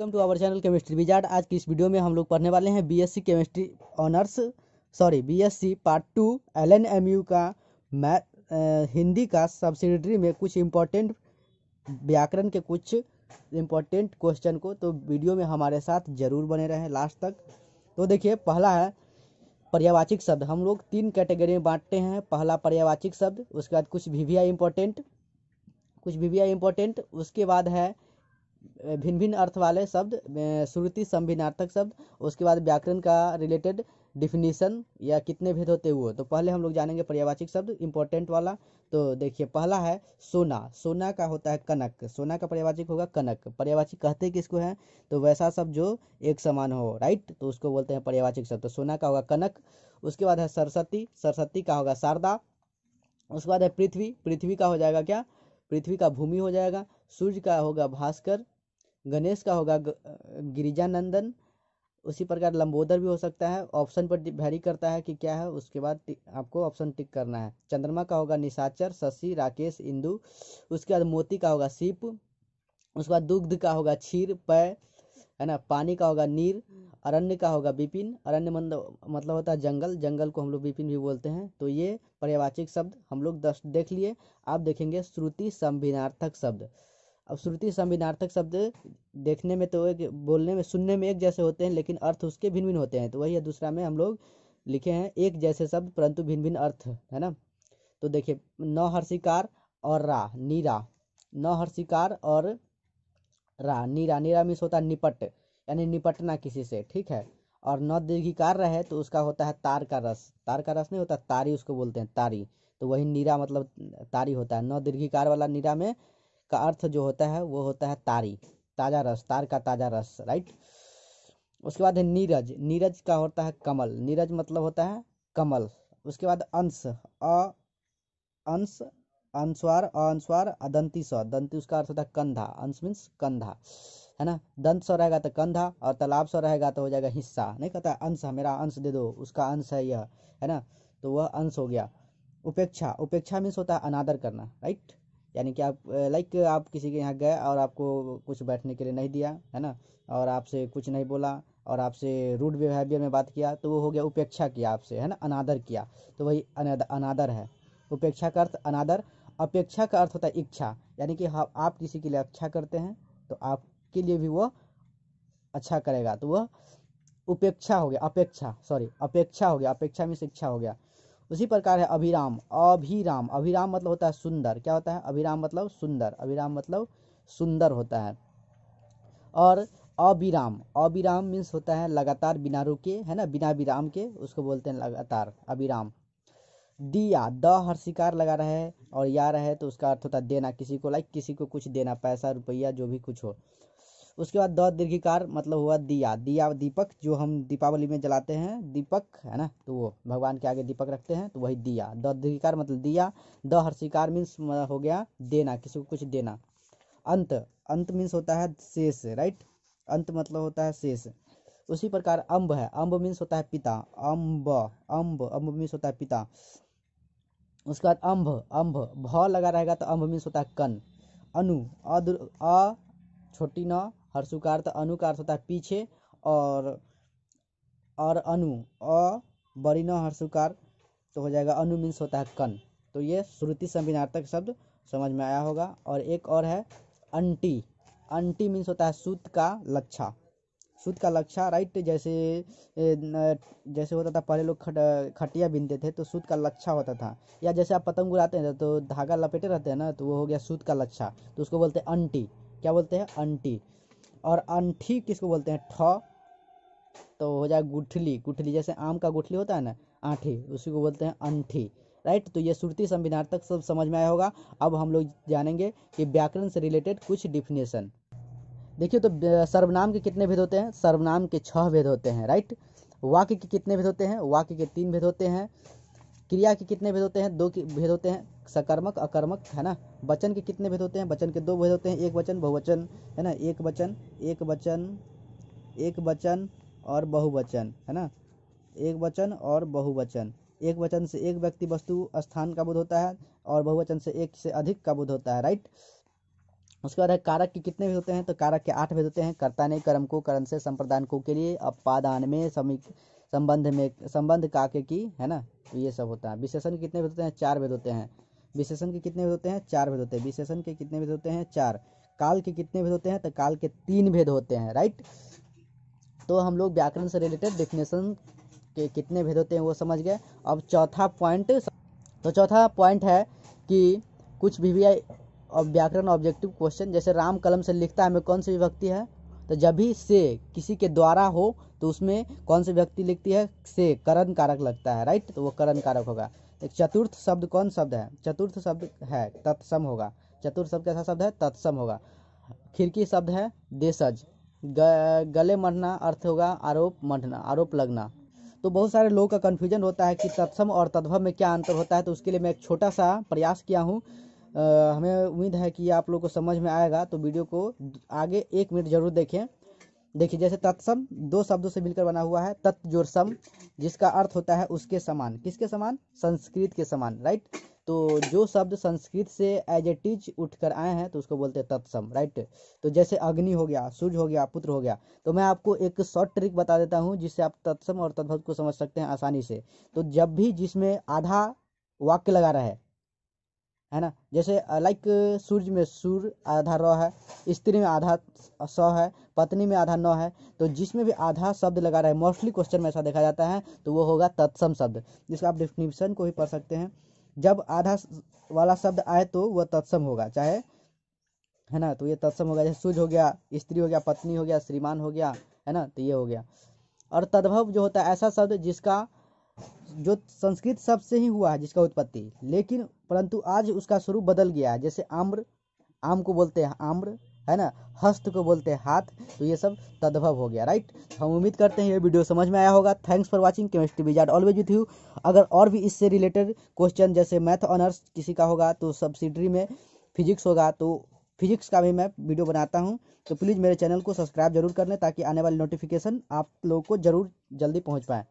welcome to our channel chemistry wizard आज की इस वीडियो में हम लोग पढ़ने वाले हैं BSc chemistry honours sorry BSc part two LNMU का मैथ हिंदी का सब्सिडरी में कुछ इम्पोर्टेंट व्याकरण के कुछ इम्पोर्टेंट क्वेश्चन को तो वीडियो में हमारे साथ जरूर बने रहें लास्ट तक तो देखिए पहला है पर्यावाचिक शब्द हम लोग तीन कैटेगरी में बांटते हैं पहला पर्यावाचिक शब्द उसके बाद कुछ वी वी आई इम्पोर्टेंट कुछ वी वी आई इम्पोर्टेंट उसके बाद है भिन्न भिन्न अर्थ वाले शब्द श्रुति संभिनार्थक शब्द उसके बाद व्याकरण का रिलेटेड डिफिनीसन या कितने भेद होते हुए तो पहले हम लोग जानेंगे पर्यावाचिक शब्द इंपॉर्टेंट वाला तो देखिए पहला है सोना सोना का होता है कनक सोना का पर्यावाचिक होगा कनक पर्यावाचिक कहते किसको है तो वैसा शब्द जो एक समान हो राइट तो उसको बोलते हैं पर्यावाचिक शब्द तो सोना का होगा कनक उसके बाद है सरस्वती सरस्वती का होगा शारदा उसके बाद है पृथ्वी पृथ्वी का हो जाएगा क्या पृथ्वी का भूमि हो जाएगा सूर्य का होगा भास्कर गणेश का होगा गिरिजानंदन उसी प्रकार लंबोदर भी हो सकता है ऑप्शन पर वेरी करता है कि क्या है उसके बाद आपको ऑप्शन टिक करना है चंद्रमा का होगा निशाचर शशि राकेश इंदु उसके बाद मोती का होगा सीप उसके बाद दुग्ध का होगा क्षीर पै है ना पानी का होगा नीर अरण्य का होगा विपिन अरण्य मतलब होता है जंगल जंगल को हम लोग विपिन भी बोलते हैं तो ये पर्यावाचिक शब्द हम लोग दस देख लिए आप देखेंगे श्रुति संभिनार्थक शब्द अब श्रुति संविधार्थक शब्द देखने में तो एक बोलने में सुनने में एक जैसे होते हैं लेकिन अर्थ उसके भिन्न भिन्न होते हैं तो वही है दूसरा में हम लोग लिखे हैं एक जैसे शब्द परंतु भिन्न भिन्न अर्थ है ना तो देखिए नौहर्षिकार और रा नीरा हर्षिकार और रा नीरा नीरा मीन्स होता है निपट यानी निपटना किसी से ठीक है और न दीर्घिकार रहे तो उसका होता है तार का रस तार का रस नहीं होता तारी उसको बोलते हैं तारी तो वही नीरा मतलब तारी होता है न दीर्घिकार वाला नीरा में का अर्थ जो होता है वो होता है तारी ताज़ा रस तार का ताज़ा रस राइट उसके बाद है नीरज नीरज का होता है कमल नीरज मतलब होता है कमल उसके बाद अंश अ अंश अंस्वार अंस्वार अदंती स दंती उसका अर्थ होता है कंधा अंश मीन्स कंधा है ना दंत स रहेगा तो कंधा और तालाब स रहेगा तो हो जाएगा हिस्सा नहीं कहता अंश मेरा अंश दे दो उसका अंश है यह है ना तो वह अंश हो गया उपेक्षा उपेक्षा मीन्स होता है अनादर करना राइट यानी कि आप लाइक आप किसी के यहाँ गए और आपको कुछ बैठने के लिए नहीं दिया है ना और आपसे कुछ नहीं बोला और आपसे रूड बिहेवियर में बात किया तो वो हो गया उपेक्षा किया आपसे है ना अनादर किया तो वही अनादर है उपेक्षा का अर्थ अनादर अपेक्षा का अर्थ होता है इच्छा यानी कि हाँ आप किसी के लिए अच्छा करते हैं तो आपके लिए भी वह अच्छा करेगा तो वह उपेक्षा हो गया अपेक्षा सॉरी अपेक्षा हो गया अपेक्षा में इच्छा हो गया उसी प्रकार है अभिराम अभिराम अभिराम मतलब होता है सुंदर क्या होता है अभिराम मतलब सुंदर अभिराम मतलब सुंदर होता है और अविराम अविराम मीन्स होता है लगातार बिना रुके है ना बिना विराम के उसको बोलते हैं लगातार अविराम दिया द हर शिकार लगा रहे है और या रहे तो उसका अर्थ होता है देना किसी को लाइक किसी को कुछ देना पैसा रुपया जो भी कुछ हो उसके बाद द दीर्घिकार मतलब हुआ दिया दिया दीपक जो हम दीपावली में जलाते हैं दीपक है ना तो वो भगवान के आगे दीपक रखते हैं तो वही दिया द दीर्घिकार मतलब दिया द हर्षिकार मीन्स हो गया देना किसी को कुछ देना अंत अंत मीन्स होता है शेष राइट अंत मतलब होता है शेष उसी प्रकार अम्ब है अम्ब मीन्स होता है पिता अम्ब अम्ब अम्ब मीन्स होता है पिता उसके बाद अम्भ अम्ब भ लगा रहेगा तो अम्ब मीन्स होता है कन अनु अ छोटी न हर्षु का अर्थ अनु का अर्थ होता है पीछे और और अनु अ बड़ी न हर्षुकार तो हो जाएगा अनु मीन्स होता है कन तो ये श्रुति संविनार्थक शब्द समझ में आया होगा और एक और है अंटी अंटी मीन्स होता है सूत का लच्छा सूत का लच्छा राइट जैसे जैसे होता था पहले लोग खट, खटिया बीनते थे तो सूत का लच्छा होता था या जैसे आप पतंग उड़ाते हैं तो धागा लपेटे रहते हैं ना तो वो हो गया सूत का लच्छा तो उसको बोलते हैं अंटी क्या बोलते हैं अंटी और अंठी किसको बोलते हैं ठ तो हो जाए गुठली गुठली जैसे आम का गुठली होता है ना आठी उसी को बोलते हैं अंठी राइट तो ये श्रुति संविधान तक सब समझ में आया होगा अब हम लोग जानेंगे कि व्याकरण से रिलेटेड कुछ डिफिनेशन देखिए तो सर्वनाम के कितने भेद होते हैं सर्वनाम के छह भेद होते हैं राइट वाक्य के कितने भेद होते हैं वाक्य के तीन भेद होते हैं क्रिया के कितने भेद होते हैं दो भेद होते हैं सकर्मक अकर्मक है ना वचन के कितने भेद होते हैं वचन के दो भेद होते हैं एक वचन बहुवचन है ना एक वचन एक वचन एक वचन और बहुवचन है ना एक वचन और बहुवचन एक वचन से एक व्यक्ति वस्तु स्थान का बोध होता है और बहुवचन से एक से अधिक का बोध होता है राइट उसके बाद है कारक के कितने भेद होते हैं तो कारक के आठ भेद होते हैं कर्ता ने कर्म को करण से संप्रदान को के लिए अपादान में समीक संबंध में संबंध काके की है ना तो ये सब होता है विशेषण कितने भेद होते हैं चार भेद होते हैं विशेषण के कितने भेद होते हैं चार भेद होते हैं विशेषण के कितने भेद होते हैं चार काल के कितने भेद होते हैं तो काल के तीन भेद होते हैं राइट तो हम लोग व्याकरण से रिलेटेड डेफिनेशन के कितने भेद होते हैं वो समझ गए अब चौथा पॉइंट तो चौथा पॉइंट है कि कुछ वी वी व्याकरण ऑब्जेक्टिव क्वेश्चन जैसे राम कलम से लिखता है हमें कौन सी विभक्ति है तो जब भी से किसी के द्वारा हो तो उसमें कौन से व्यक्ति लिखती है से करण कारक लगता है राइट तो वो करण कारक होगा एक चतुर्थ शब्द कौन शब्द है चतुर्थ शब्द है तत्सम होगा चतुर्थ शब्द कैसा शब्द है तत्सम होगा खिड़की शब्द है देशज ग, गले मढ़ना अर्थ होगा आरोप मढ़ना आरोप लगना तो बहुत सारे लोगों का कन्फ्यूजन होता है कि तत्सम और तद्भव में क्या अंतर होता है तो उसके लिए मैं एक छोटा सा प्रयास किया हूँ हमें उम्मीद है कि आप लोग को समझ में आएगा तो वीडियो को आगे एक मिनट जरूर देखें देखिए जैसे तत्सम दो शब्दों से मिलकर बना हुआ है तत्जोरसम जिसका अर्थ होता है उसके समान किसके समान संस्कृत के समान राइट तो जो शब्द संस्कृत से एज ए टीच उठ कर आए हैं तो उसको बोलते हैं तत्सम राइट तो जैसे अग्नि हो गया सूर्य हो गया पुत्र हो गया तो मैं आपको एक शॉर्ट ट्रिक बता देता हूँ जिससे आप तत्सम और तद्भव को समझ सकते हैं आसानी से तो जब भी जिसमें आधा वाक्य लगा रहा है है ना जैसे लाइक सूर्य में सूर्य आधा र है स्त्री में आधा सौ है पत्नी में आधा नौ है तो जिसमें भी आधा शब्द लगा रहा है मोस्टली क्वेश्चन में ऐसा देखा जाता है तो वो होगा तत्सम शब्द जिसका आप डिफिनीशन को भी पढ़ सकते हैं जब आधा वाला शब्द आए तो वह तत्सम होगा चाहे है ना तो ये तत्सम होगा जैसे सूर्य हो गया स्त्री हो गया पत्नी हो गया श्रीमान हो गया है ना तो ये हो गया और तद्भव जो होता है ऐसा शब्द जिसका जो संस्कृत शब्द से ही हुआ है जिसका उत्पत्ति लेकिन परंतु आज उसका स्वरूप बदल गया है जैसे आम्र आम को बोलते हैं आम्र है ना हस्त को बोलते हैं हाथ तो ये सब तद्भव हो गया राइट तो हम उम्मीद करते हैं ये वीडियो समझ में आया होगा thanks for watching chemistry wizard always with you अगर और भी इससे रिलेटेड क्वेश्चन जैसे मैथ ऑनर्स किसी का होगा तो सब्सिडरी में फिजिक्स होगा तो फिजिक्स का भी मैं वीडियो बनाता हूँ तो प्लीज़ मेरे चैनल को सब्सक्राइब जरूर कर लें ताकि आने वाली नोटिफिकेशन आप लोगों को जरूर जल्दी पहुँच पाएँ